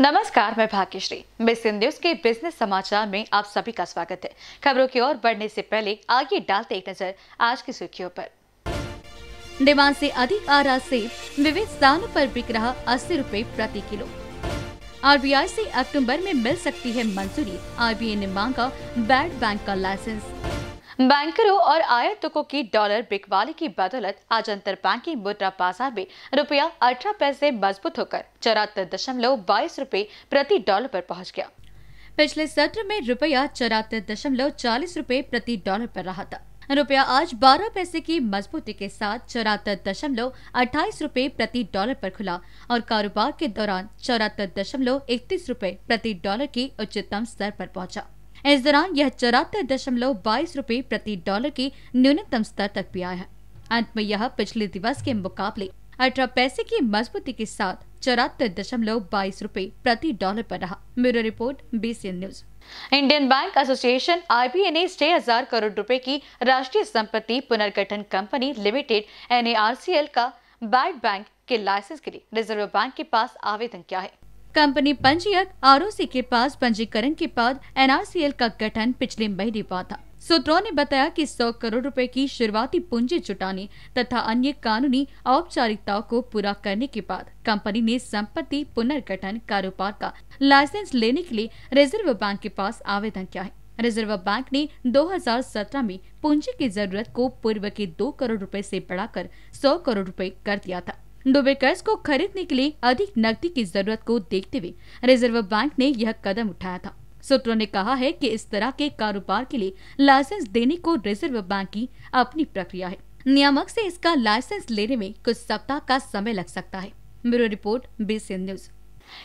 नमस्कार मैं Bhagyashree business news के बिजनेस समाचार में आप सभी का स्वागत है खबरों की ओर बढ़ने से पहले आगे डालते एक नजर आज की सुर्खियों पर डिमांड से अधिक आ रहा सेब विभिन्न स्थानों पर बिक रहा अस्सी रूपए प्रति किलो आरबीआई से अक्टूबर में मिल सकती है मंजूरी आरबीआई ने मांगा बैड बैंक का लाइसेंस बैंकरों और आयातकों की डॉलर बिकवाली की बदौलत आज अंतर बैंकिंग मुद्रा बाजार में रुपया अठारह पैसे मजबूत होकर चौरातर दशमलव बाईस रूपए प्रति डॉलर पर पहुंच गया पिछले सत्र में रुपया चौरातर दशमलव चालीस रूपए प्रति डॉलर पर रहा था रुपया आज 12 पैसे की मजबूती के साथ चौरातर दशमलव अट्ठाईस रूपए प्रति डॉलर पर खुला और कारोबार के दौरान चौरातर दशमलव इकतीस रूपए प्रति डॉलर की उच्चतम स्तर पर पहुंचा। इस दौरान यह चौरातर दशमलव बाईस रूपए प्रति डॉलर के न्यूनतम स्तर तक भी आया है अंत में यह पिछले दिवस के मुकाबले अठारह पैसे की मजबूती के साथ चौरातर दशमलव बाईस रूपए प्रति डॉलर पर रहा bureau report BCN news Indian bank association आई ने छह हजार करोड़ रूपए की राष्ट्रीय संपत्ति पुनर्गठन कंपनी लिमिटेड एन का बैड बैंक के लाइसेंस के लिए रिजर्व बैंक के पास आवेदन किया है कंपनी पंजीयक आर के पास पंजीकरण के बाद एन का गठन पिछले महीने हुआ था सूत्रों ने बताया कि 100 करोड़ रुपए की शुरुआती पूंजी जुटाने तथा अन्य कानूनी औपचारिकताओं को पूरा करने के बाद कंपनी ने संपत्ति पुनर्गठन कारोबार का लाइसेंस लेने के लिए रिजर्व बैंक के पास आवेदन किया है रिजर्व बैंक ने 2017 में पूंजी की जरूरत को पूर्व के दो करोड़ रुपए से बढ़ाकर 100 करोड़ रुपए कर दिया था डुबेकर्स को खरीदने के लिए अधिक नकदी की जरूरत को देखते हुए रिजर्व बैंक ने यह कदम उठाया था सूत्रों ने कहा है कि इस तरह के कारोबार के लिए लाइसेंस देने को रिजर्व बैंक की अपनी प्रक्रिया है नियामक से इसका लाइसेंस लेने में कुछ सप्ताह का समय लग सकता है bureau report B news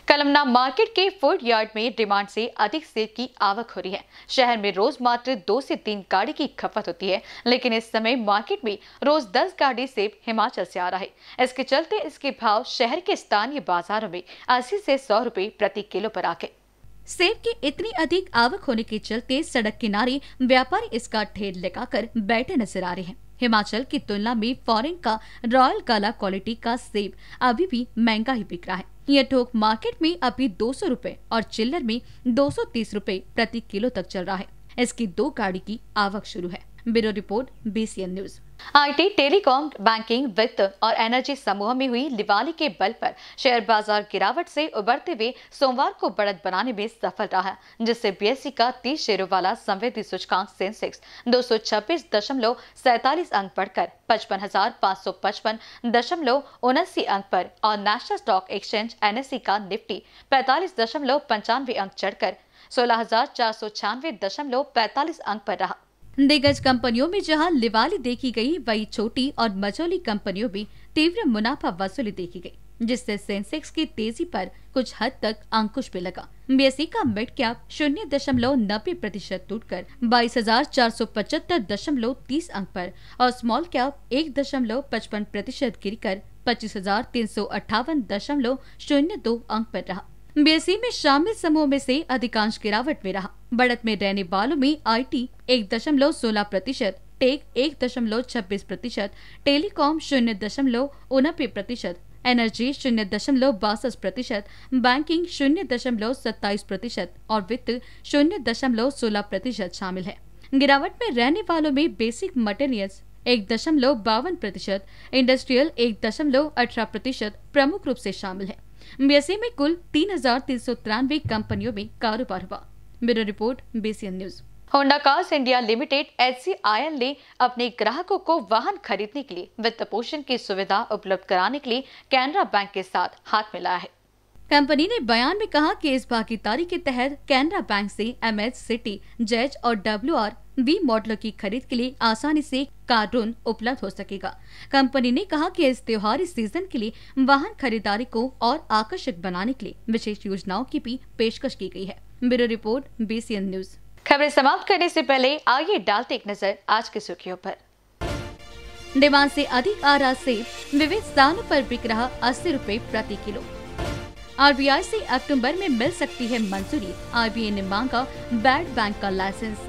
Kalamna market के फूड यार्ड में डिमांड से अधिक सेब की आवक हो रही है शहर में रोज मात्र दो से तीन गाड़ी की खपत होती है लेकिन इस समय मार्केट में रोज दस गाड़ी सेब हिमाचल से आ रहा है इसके चलते इसके भाव शहर के स्थानीय बाजारों में अस्सी से सौ रूपए प्रति किलो पर आ गए सेब की इतनी अधिक आवक होने के चलते सड़क किनारे व्यापारी इसका ढेर लगाकर बैठे नजर आ रहे हैं हिमाचल की तुलना में फॉरेन का रॉयल काला क्वालिटी का सेब अभी भी महंगा ही बिक रहा है यह थोक मार्केट में अभी दो सौ और चिल्लर में दो सौ तीस प्रति किलो तक चल रहा है इसकी दो गाड़ी की आवक शुरू है bureau report BCN news IT telecom banking वित्त और एनर्जी समूह में हुई दिवाली के बल पर शेयर बाजार गिरावट से उबरते हुए सोमवार को बढ़त बनाने में सफल रहा जिससे बीएससी का 30 शेयरों वाला संवेदी सूचकांक सेंसेक्स दो दशमलव सैतालीस अंक बढ़कर पचपन हजार पाँच सौ पचपन दशमलव उनासी अंक पर और नेशनल स्टॉक एक्सचेंज एन का निफ्टी पैतालीस दशमलव पंचानवे अंक चढ़कर सोलह हजार चार सौ छियानवे दशमलव पैतालीस अंक पर रहा दिग्गज कंपनियों में जहां लिवाली देखी गई वही छोटी और मझोली कंपनियों में तीव्र मुनाफा वसूली देखी गई जिससे सेंसेक्स की तेजी पर कुछ हद तक अंकुश भी लगा बी का मिड कैप शून्य दशमलव नब्बे प्रतिशत टूट कर बाईस हजार चार सौ पचहत्तर दशमलव तीस अंक पर और स्मॉल कैप एक दशमलव पचपन प्रतिशत गिर कर पच्चीस हजार तीन सौ अट्ठावन दशमलव शून्य दो अंक पर रहा बीएसई में शामिल समूह में से अधिकांश गिरावट में रहा बढ़त में रहने वालों में आईटी एक दशमलव सोलह प्रतिशत टेक एक दशमलव छब्बीस प्रतिशत टेलीकॉम शून्य दशमलव उनपे प्रतिशत एनर्जी शून्य दशमलव बासठ प्रतिशत बैंकिंग शून्य दशमलव सत्ताईस प्रतिशत और वित्त शून्य दशमलव सोलह प्रतिशत शामिल है गिरावट में रहने वालों में बेसिक मटेरियल्स एक दशमलव बावन प्रतिशत इंडस्ट्रियल एक दशमलव अठारह प्रतिशत प्रमुख रूप से शामिल है बीएसई e में कुल तीन हजार तीन सौ तिरानवे कंपनियों में कारोबार हुआ bureau report BCN news Honda cars India limited H ने अपने ग्राहकों को वाहन खरीदने के लिए वित्त पोषण की सुविधा उपलब्ध कराने के लिए कैनरा बैंक के साथ हाथ मिलाया है कंपनी ने बयान में कहा कि इस भागीदारी के तहत कैनरा बैंक से एमएच सिटी जेज और डब्ल्यू वी मॉडल की खरीद के लिए आसानी से कार्टून उपलब्ध हो सकेगा कंपनी ने कहा कि इस त्योहारी सीजन के लिए वाहन खरीदारी को और आकर्षक बनाने के लिए विशेष योजनाओं की भी पेशकश की गई है ब्यूरो रिपोर्ट बीसीएन न्यूज खबरें समाप्त करने से पहले आइए डालते एक नजर आज की सुर्खियों पर डिमांड से अधिक आ रहा सेब विविध स्थानों पर बिक रहा अस्सी रूपए प्रति किलो आरबीआई से अक्टूबर में मिल सकती है मंजूरी आरबीआई ने मांगा बैड बैंक का लाइसेंस